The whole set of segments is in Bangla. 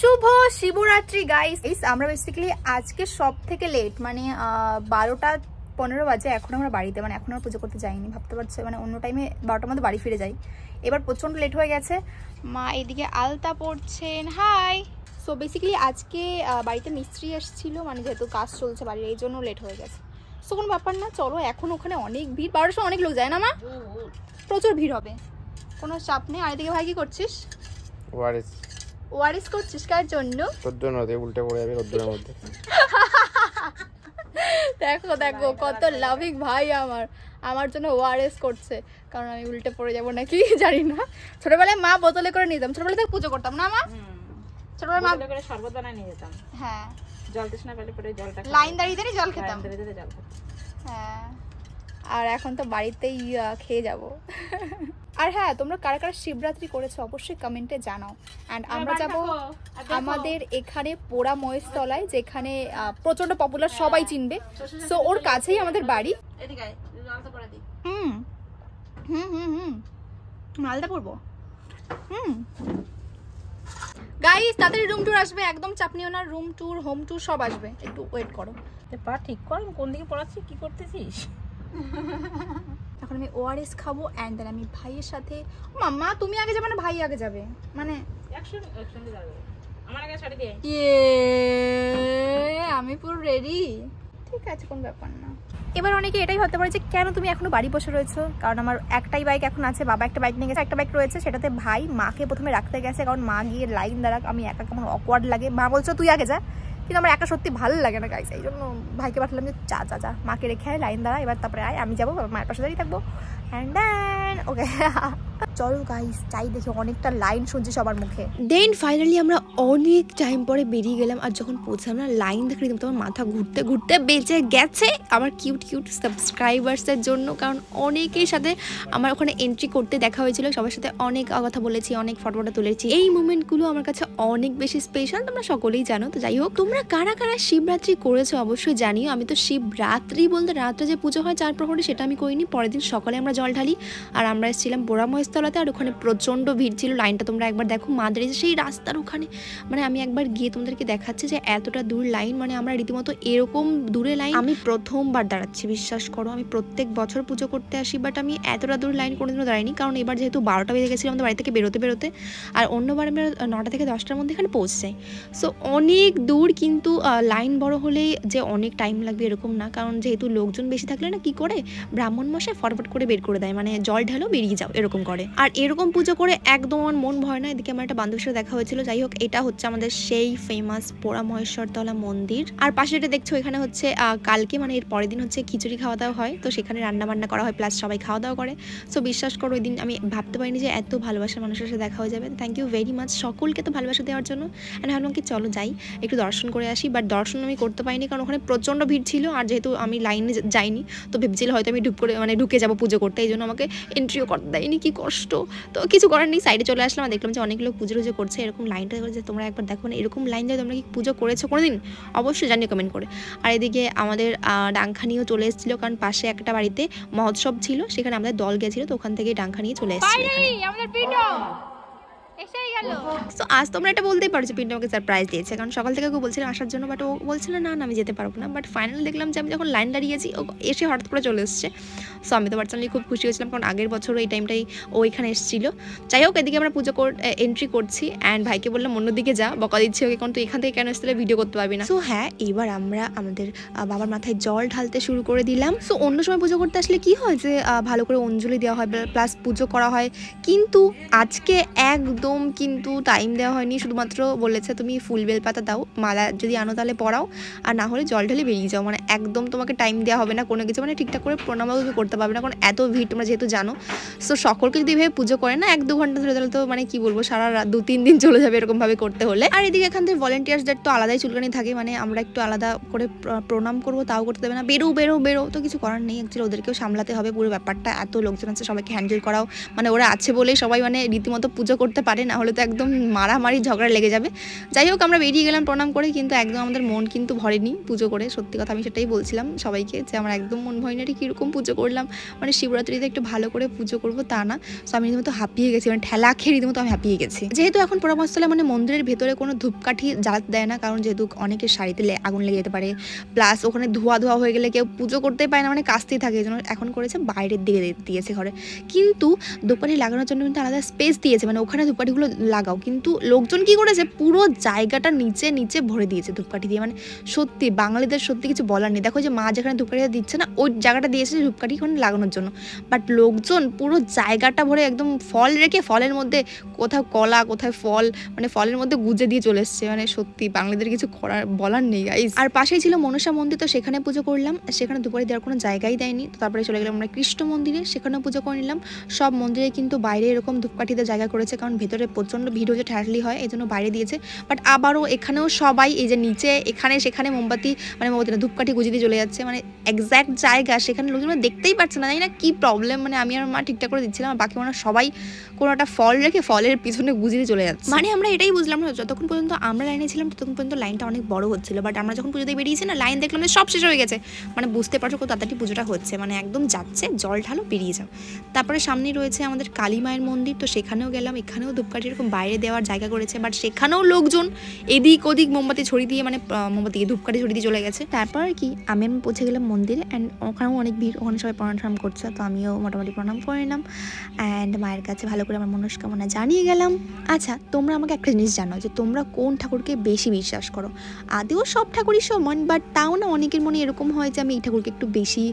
শুভ শিবরাত্রি গাইস এই আমরা বেসিক্যালি আজকে সব থেকে লেট মানে বারোটা পনেরো বাজে এখন আমরা বাড়িতে মানে এখন আর পুজো করতে যাইনি ভাবতে পারছে মানে অন্য টাইমে বারোটার মধ্যে বাড়ি ফিরে যাই এবার প্রচণ্ড লেট হয়ে গেছে মা এদিকে আলতা পড়ছেন হাই সো বেসিক্যালি আজকে বাড়িতে মিস্ত্রি এসেছিলো মানে যেহেতু কাজ চলছে বাড়ির এই জন্য লেট হয়ে গেছে সো কোনো ব্যাপার না চলো এখন ওখানে অনেক ভিড় বারোশো অনেক লোক যায় না মা প্রচুর ভিড় হবে কোনো চাপ নেই আর এদিকে ভাই কি করছিস ওয়ারিস করছিস কার জন্য তোর জন্য উল্টে পড়ে যাবে রোদ্দুরের মধ্যে দেখো দেখো কত লাভিক ভাই আমার আমার জন্য ওয়ারেস করছে কারণ আমি উল্টে পড়ে যাবো নাকি জানি না ছোটবেলায় মা বোতলে করে নিতাম ছোটবেলা থেকে পুজো করতাম না মা ছোটবেলায় মা করে শরবত নিয়ে যেতাম হ্যাঁ জল তৃষ্ণা পেলে পরে জলটা লাইন দাঁড়িয়ে দাঁড়িয়ে জল খেতাম হ্যাঁ আর এখন তো বাড়িতেই খেয়ে যাবো আর হ্যাঁ তোমরা কারা কারা শিবরাত্রি করেছো অবশ্যই কমেন্টে জানাও অ্যান্ড আমরা যাব আমাদের এখানে পোড়া মহেশতলায় যেখানে প্রচন্ড পপুলার সবাই চিনবে সো ওর কাছেই আমাদের বাড়ি হুম হুম হুম হুম মালদা পড়বো হুম গাইস তাদের রুম ট্যুর আসবে একদম চাপনি ওনার রুম ট্যুর হোম ট্যুর সব আসবে একটু ওয়েট করো পা ঠিক কর কোন দিকে পড়াচ্ছি কি করতেছিস এখন আমি ওআরএস খাবো অ্যান্ড দেন আমি ভাইয়ের সাথে মাম্মা তুমি আগে যাবে না ভাই আগে যাবে মানে ইয়ে, আমি পুরো রেডি ঠিক আছে কোন ব্যাপার না এবার অনেকে এটাই হতে পারে যে কেন তুমি এখনো বাড়ি বসে রয়েছো কারণ আমার একটাই বাইক এখন আছে বাবা একটা বাইক নিয়ে গেছে একটা বাইক রয়েছে সেটাতে ভাই মাকে প্রথমে রাখতে গেছে কারণ মা গিয়ে লাইন দাঁড়াক আমি একা কেমন অকওয়ার্ড লাগে মা বলছো তুই আগে যা কিন্তু আমার একা সত্যি ভালো লাগে না গাইস এই জন্য ভাইকে পাঠালাম যে চা চা চা মাকে রেখে লাইন দাঁড়া এবার তারপরে আয় আমি যাবো মায়ের পাশে দাঁড়িয়ে থাকবো অ্যান্ড দেন ওকে চলো গাইস চাই দেখে অনেকটা লাইন শুনছি সবার মুখে দেন ফাইনালি আমরা অনেক টাইম পরে বেরিয়ে গেলাম আর যখন পৌঁছালাম না লাইন দেখে কিন্তু আমার মাথা ঘুরতে ঘুরতে বেঁচে গেছে আমার কিউট কিউট সাবস্ক্রাইবার্সের জন্য কারণ অনেকের সাথে আমার ওখানে এন্ট্রি করতে দেখা হয়েছিল সবার সাথে অনেক কথা বলেছি অনেক ফটোটা তুলেছি এই মুমেন্টগুলো আমার কাছে অনেক বেশি স্পেশাল তোমরা সকলেই জানো তো যাই হোক তোমরা কারা কারা শিবরাত্রি করেছো অবশ্যই জানিও আমি তো শিবরাত্রি বলতে রাত্রে যে পুজো হয় চার প্রহরে সেটা আমি করিনি পরের দিন সকালে আমরা জল ঢালি আর আমরা এসেছিলাম বোরাময়স্থলাতে আর ওখানে প্রচণ্ড ভিড় ছিল লাইনটা তোমরা একবার দেখো মাদ্রাসা সেই রাস্তার ওখানে মানে আমি একবার গিয়ে তোমাদেরকে দেখাচ্ছি যে এতটা দূর লাইন মানে আমরা রীতিমতো এরকম দূরে লাইন আমি প্রথমবার দাঁড়াচ্ছি বিশ্বাস করো আমি প্রত্যেক বছর পুজো করতে আসি বাট আমি এতটা দূর লাইন কোনোদিনও দাঁড়াইনি কারণ এবার যেহেতু বারোটা বেজে গেছিলাম আমাদের বাড়ি থেকে বেরোতে বেরোতে আর অন্যবার আমরা নটা থেকে দশটার মধ্যে এখানে পৌঁছে যাই সো অনেক দূর কিন্তু লাইন বড় হলেই যে অনেক টাইম লাগবে এরকম না কারণ যেহেতু লোকজন বেশি থাকলে না কি করে ব্রাহ্মণ মশাই ফটফট করে বের করে করে দেয় মানে জল ঢালো বেরিয়ে যাও এরকম করে আর এরকম পুজো করে একদম আমার মন ভয় না এদিকে আমার একটা বান্ধবীর সাথে দেখা হয়েছিল যাই হোক এটা হচ্ছে আমাদের সেই ফেমাস পোড়া মহেশ্বরতলা মন্দির আর পাশে এটা দেখছো এখানে হচ্ছে কালকে মানে এর পরের দিন হচ্ছে খিচুড়ি খাওয়া দাওয়া হয় তো সেখানে রান্না বান্না করা হয় প্লাস সবাই খাওয়া দাওয়া করে সো বিশ্বাস করো ওই দিন আমি ভাবতে পারিনি যে এত ভালোবাসার মানুষের সাথে দেখা হয়ে যাবে থ্যাংক ইউ ভেরি মাচ সকলকে তো ভালোবাসা দেওয়ার জন্য অ্যান্ড ভাবলাম কি চলো যাই একটু দর্শন করে আসি বাট দর্শন আমি করতে পারিনি কারণ ওখানে প্রচণ্ড ভিড় ছিল আর যেহেতু আমি লাইনে যাইনি তো ভেবছিল হয়তো আমি ঢুক করে মানে ঢুকে যাবো পুজো করতে করতে এই জন্য আমাকে এন্ট্রিও করতে দেয়নি কি কষ্ট তো কিছু করার নেই সাইডে চলে আসলাম দেখলাম যে অনেক লোক পুজো টুজো করছে এরকম লাইনটা যে তোমরা একবার দেখো না এরকম লাইন দিয়ে তোমরা কি পুজো করেছো কোনো দিন অবশ্যই জানিয়ে কমেন্ট করে আর এদিকে আমাদের ডাংখানিও চলে এসেছিলো কারণ পাশে একটা বাড়িতে মহোৎসব ছিল সেখানে আমাদের দল গেছিলো তো ওখান থেকে ডাংখানিয়ে চলে এসেছিলো সো আজ তোমরা এটা বলতেই পারো যে পিন্টু আমাকে সারপ্রাইজ দিয়েছে কারণ সকাল থেকে ওকে বলছিলাম আসার জন্য বাট ও বলছিল না আমি যেতে পারবো না বাট ফাইনালি দেখলাম যে আমি যখন লাইন দাঁড়িয়েছি ও এসে হঠাৎ করে চলে এসছে সো আমি তো পার্সোনালি খুব খুশি হয়েছিলাম কারণ আগের বছর এই টাইমটাই ও এখানে এসেছিলো যাই হোক এদিকে আমরা পুজো এন্ট্রি করছি অ্যান্ড ভাইকে বললাম অন্যদিকে যা বকা দিচ্ছে ওকে কারণ তুই এখান থেকে কেন এসে ভিডিও করতে পারবি না সো হ্যাঁ এবার আমরা আমাদের বাবার মাথায় জল ঢালতে শুরু করে দিলাম সো অন্য সময় পুজো করতে আসলে কি হয় যে ভালো করে অঞ্জলি দেওয়া হয় প্লাস পুজো করা হয় কিন্তু আজকে একদম কিন্তু কিন্তু টাইম দেওয়া হয়নি শুধুমাত্র বলেছে তুমি ফুল বেলপাতা দাও মালা যদি আনো তাহলে পড়াও আর না হলে জল ঢেলে বেরিয়ে যাও মানে একদম তোমাকে টাইম দেওয়া হবে না কোনো কিছু মানে ঠিকঠাক করে প্রণামও তুমি করতে পারবে না কারণ এত ভিড় তোমরা যেহেতু জানো সো সকলকে যদি এভাবে পুজো করে না এক দু ঘন্টা ধরে তাহলে তো মানে কি বলবো সারা দু তিন দিন চলে যাবে এরকমভাবে করতে হলে আর এদিকে এখান থেকে ভলেন্টিয়ার্সদের তো আলাদাই চুলকানি থাকে মানে আমরা একটু আলাদা করে প্রণাম করবো তাও করতে দেবে না বেরো বেরো বেরো তো কিছু করার নেই অ্যাকচুয়ালি ওদেরকেও সামলাতে হবে পুরো ব্যাপারটা এত লোকজন আছে সবাইকে হ্যান্ডেল করাও মানে ওরা আছে বলেই সবাই মানে রীতিমতো পুজো করতে পারে না হলে তো একদম মারামারি ঝগড়া লেগে যাবে যাই হোক আমরা বেরিয়ে গেলাম প্রণাম করে কিন্তু একদম আমাদের মন কিন্তু ভরেনি পুজো করে সত্যি কথা আমি সেটাই বলছিলাম সবাইকে যে আমার একদম মন ভয় না কীরকম পুজো করলাম মানে শিবরাত্রিতে একটু ভালো করে পুজো করব তা না সো আমি রীতিমতো হাঁপিয়ে গেছি মানে ঠেলা খেয়ে রীতিমতো আমি হাঁপিয়ে গেছি যেহেতু এখন পরামর্শলে মানে মন্দিরের ভেতরে কোনো ধূপকাঠি জ্বালাতে দেয় না কারণ যেহেতু অনেকের শাড়িতে আগুন লেগে যেতে পারে প্লাস ওখানে ধোয়া ধোয়া হয়ে গেলে কেউ পুজো করতেই পায় না মানে কাস্তেই থাকে এই জন্য এখন করেছে বাইরের দিকে দিয়েছে ঘরে কিন্তু দোপাটি লাগানোর জন্য কিন্তু আলাদা স্পেস দিয়েছে মানে ওখানে ধূপকাঠিগুলো লাগাও কিন্তু লোকজন কি করেছে পুরো জায়গাটা নিচে নিচে ভরে দিয়েছে ধূপকাঠি দিয়ে মানে সত্যি বাঙালিদের সত্যি কিছু বলার নেই দেখো যে মা যেখানে ধূপকাঠিটা দিচ্ছে না ওই জায়গাটা দিয়েছে ধূপকাঠি ওখানে লাগানোর জন্য বাট লোকজন পুরো জায়গাটা ভরে একদম ফল রেখে ফলের মধ্যে কোথাও কলা কোথায় ফল মানে ফলের মধ্যে গুজে দিয়ে চলে এসছে মানে সত্যি বাঙালিদের কিছু করার বলার নেই গাইজ আর পাশেই ছিল মনসা মন্দির তো সেখানে পুজো করলাম সেখানে দুপুরে দেওয়ার কোনো জায়গাই দেয়নি তো তারপরে চলে গেলাম আমরা কৃষ্ণ মন্দিরে সেখানেও পুজো করে নিলাম সব মন্দিরে কিন্তু বাইরে এরকম ধূপকাঠিতে জায়গা করেছে কারণ ভেতরে প্রচুর প্রচণ্ড ভিড় হয়েছে ঠ্যাটলি হয় এই জন্য বাইরে দিয়েছে বাট আবারও এখানেও সবাই এই যে নিচে এখানে সেখানে মোমবাতি মানে মোমবাতি না ধূপকাঠি গুজিতে চলে যাচ্ছে মানে একজ্যাক্ট জায়গা সেখানে লোকজন দেখতেই পারছে না জানি না কী প্রবলেম মানে আমি আর মা ঠিকঠাক করে দিচ্ছিলাম আর বাকি মানে সবাই কোনো একটা ফল রেখে ফলের পিছনে গুজিতে চলে যাচ্ছে মানে আমরা এটাই বুঝলাম না যতক্ষণ পর্যন্ত আমরা লাইনে ছিলাম ততক্ষণ পর্যন্ত লাইনটা অনেক বড় হচ্ছিল বাট আমরা যখন পুজোতে বেরিয়েছি না লাইন দেখলাম সব শেষ হয়ে গেছে মানে বুঝতে পারছো কত তাড়াতাড়ি পুজোটা হচ্ছে মানে একদম যাচ্ছে জল ঢালো বেরিয়ে যাও তারপরে সামনে রয়েছে আমাদের কালী মায়ের মন্দির তো সেখানেও গেলাম এখানেও ধূপকাঠির এরকম বাইরে দেওয়ার জায়গা করেছে বাট সেখানেও লোকজন এদিক ওদিক মোমবাতি ছড়িয়ে দিয়ে মানে মোমবাতি ধূপকাঠি ছড়িয়ে দিয়ে চলে গেছে তারপর কি আমি আমি পৌঁছে গেলাম মন্দিরে অ্যান্ড ওখানেও অনেক ভিড় ওখানে সবাই প্রণাম ঠাম করছে তো আমিও মোটামুটি প্রণাম করে নিলাম অ্যান্ড মায়ের কাছে ভালো করে আমার মনস্কামনা জানিয়ে গেলাম আচ্ছা তোমরা আমাকে একটা জিনিস জানো যে তোমরা কোন ঠাকুরকে বেশি বিশ্বাস করো আদেও সব ঠাকুরই সমান বাট তাও না অনেকের মনে এরকম হয় যে আমি এই ঠাকুরকে একটু বেশি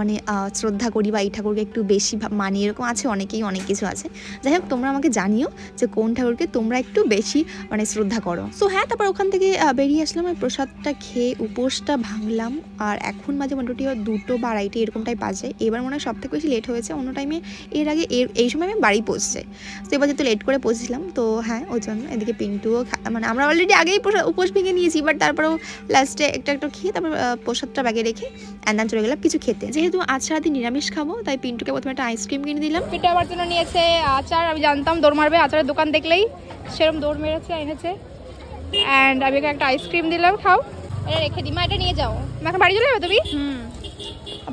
মানে শ্রদ্ধা করি বা এই ঠাকুরকে একটু বেশি মানি এরকম আছে অনেকেই অনেক কিছু আছে যাই হোক তোমরা আমাকে জানিও যে কোন কোন ঠাকুরকে তোমরা একটু বেশি মানে শ্রদ্ধা করো সো হ্যাঁ তারপর ওখান থেকে বেরিয়ে আসলাম আর প্রসাদটা খেয়ে উপোসটা ভাঙলাম আর এখন মাঝে মোটামুটি দুটো বা আড়াইটি এরকমটাই বাজে এবার মনে হয় সব থেকে বেশি লেট হয়েছে অন্য টাইমে এর আগে এর এই সময় আমি বাড়ি পৌঁছাই তো এবার যেহেতু লেট করে পৌঁছেছিলাম তো হ্যাঁ ওই জন্য এদিকে পিন্টুও মানে আমরা অলরেডি আগেই উপোস ভেঙে নিয়েছি বাট তারপরেও লাস্টে একটা একটু খেয়ে তারপর প্রসাদটা ব্যাগে রেখে অ্যান্ডান চলে গেলাম কিছু খেতে যেহেতু আজ সারাদিন নিরামিষ খাবো তাই পিন্টুকে প্রথমে একটা আইসক্রিম কিনে দিলাম পিন্টু আমার জন্য নিয়েছে আচার আমি জানতাম দৌড় মারবে আচারের দোকান দেখলেই সেরকম দৌড় মেরেছে এনেছে অ্যান্ড আমি ওকে একটা আইসক্রিম দিলাম খাও এটা রেখে দিই মা এটা নিয়ে যাও মাকে বাড়ি চলে যাবে তুমি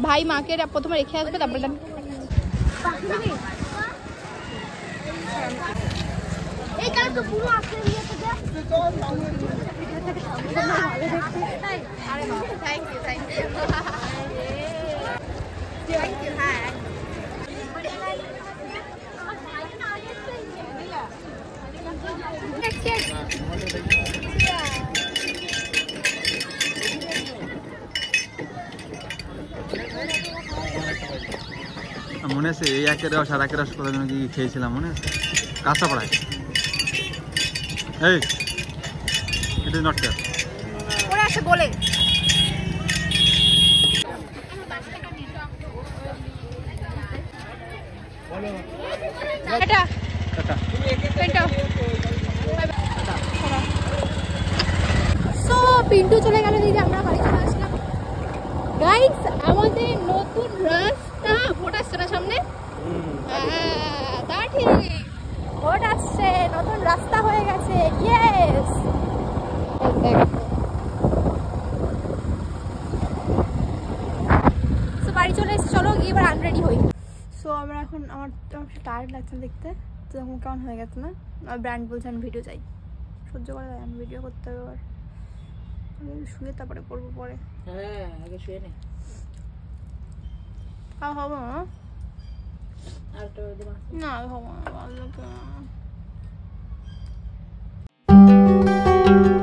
ভাই মাকে প্রথমে রেখে আসবে তারপরে থ্যাংক থ্যাংক ইউ মনে আছে এই একের রস আর একের রস কোথায় কি খেয়েছিলাম মনে আছে কাঁচা পাড়ায় এই নট আছে পিন্টু চলে গেল দিদি আমরা বাড়ি চলে আসলাম আমাদের নতুন রাস্তা না হ্যাঁ, ভোট আসছে না সামনে হ্যাঁ, হ্যাঁ, তা ঠিক ভোট আসছে নতুন রাস্তা হয়ে গেছে ইয়েস বাড়ি চলে এসে চলো গিয়ে এবার আনরেডি হই সো আমরা এখন আমার আমার টায়ার্ড লাগছে দেখতে তো তখন কেমন হয়ে গেছে না ব্র্যান্ড বলছে আমি ভিডিও চাই সহ্য করা আমি ভিডিও করতে হবে আবার শুয়ে তারপরে করবো পরে হ্যাঁ আগে শুয়ে নেই I have one. After the master. No, I have one. I'll look.